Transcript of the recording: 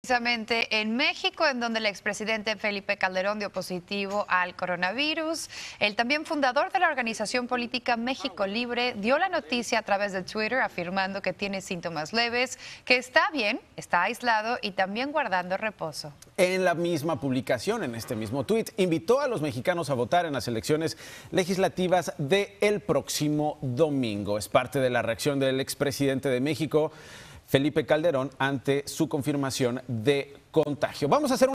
Precisamente en México, en donde el expresidente Felipe Calderón dio positivo al coronavirus, el también fundador de la organización política México Libre dio la noticia a través de Twitter afirmando que tiene síntomas leves, que está bien, está aislado y también guardando reposo. En la misma publicación, en este mismo tweet, invitó a los mexicanos a votar en las elecciones legislativas del el próximo domingo. Es parte de la reacción del expresidente de México Felipe Calderón ante su confirmación de contagio. Vamos a hacer